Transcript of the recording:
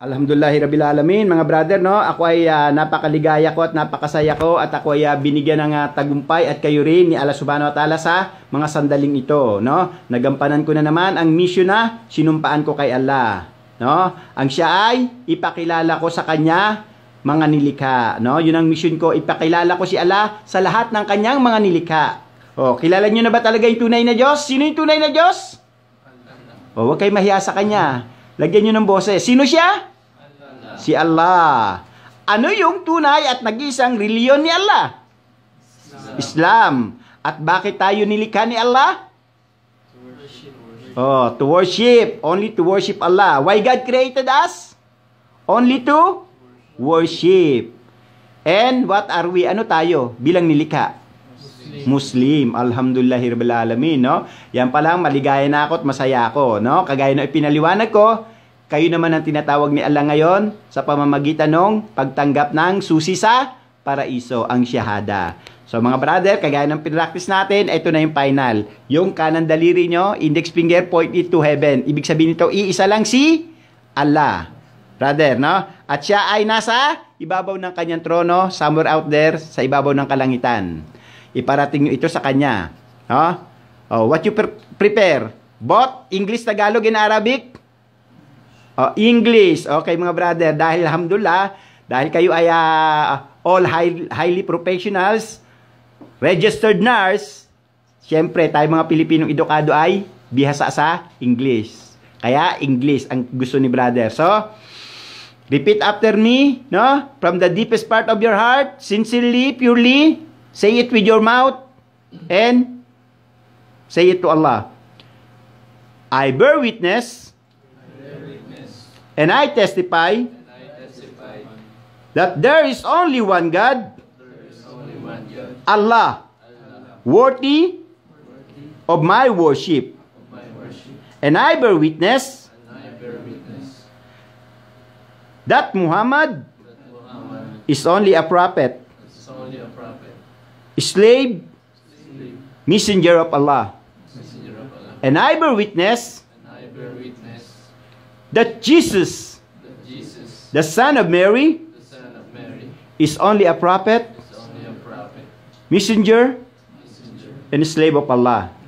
Alhamdulillah Rabbil Alamin, mga brother, no? Ako ay uh, napakaligaya ko at napakasaya ko at ako ay uh, binigyan ng uh, tagumpay at kayo rin ni Allah Subhanahu wa Ta'ala sa mga sandaling ito, no? Nagampanan ko na naman ang misyon na sinumpaan ko kay Allah, no? Ang siya ay ipakilala ko sa kanya mga nilika. no? Yun ang mission ko, ipakilala ko si Allah sa lahat ng kanyang mga nilika. Oh, kilala niyo na ba talaga yung tunay na Diyos? Sino yung tunay na Diyos? Oh, huwag kayo mahiya sa kanya. Lagyan niyo ng boses. Sino siya? si Allah. Ano yung tunay at nag-iisang reliyon ni Allah? Islam. Islam. At bakit tayo nilikha ni Allah? To worship. Oh, to worship. Only to worship Allah. Why God created us? Only to worship. And what are we? Ano tayo bilang nilikha? Muslim. Muslim. Alhamdulillah Alamin, no? Yan pa lang, maligaya na ako at masaya ako, no? Kagaya na ipinaliwanag ko, kayo naman ang tinatawag ni Allah ngayon sa pamamagitan ng pagtanggap ng susi sa paraiso, ang shahada. So mga brother, kagaya ng pinractice natin, ito na yung final. Yung kanan daliri nyo, index finger, point to heaven. Ibig sabihin nito, iisa lang si Allah. Brother, no? At siya ay nasa ibabaw ng kanyang trono, somewhere out there, sa ibabaw ng kalangitan. Iparating nyo ito sa kanya. No? Oh, what you pre- prepare? Both English, Tagalog, and Arabic? Uh, English. Okay, mga brother. Dahil, alhamdulillah, dahil kayo ay uh, all high, highly professionals, registered nurse, siyempre, tayo mga Pilipinong edukado ay bihasa sa English. Kaya, English ang gusto ni brother. So, repeat after me, no? From the deepest part of your heart, sincerely, purely, say it with your mouth, and say it to Allah. I bear witness And I testify, that there is only one God, Allah, worthy, of, my worship, And I bear witness, that, Muhammad is only a prophet, a slave, messenger of Allah. And, I witness, and I bear witness that Jesus, that Jesus the, son of Mary, the son of Mary, is only a prophet, only a prophet messenger, messenger, and slave of Allah.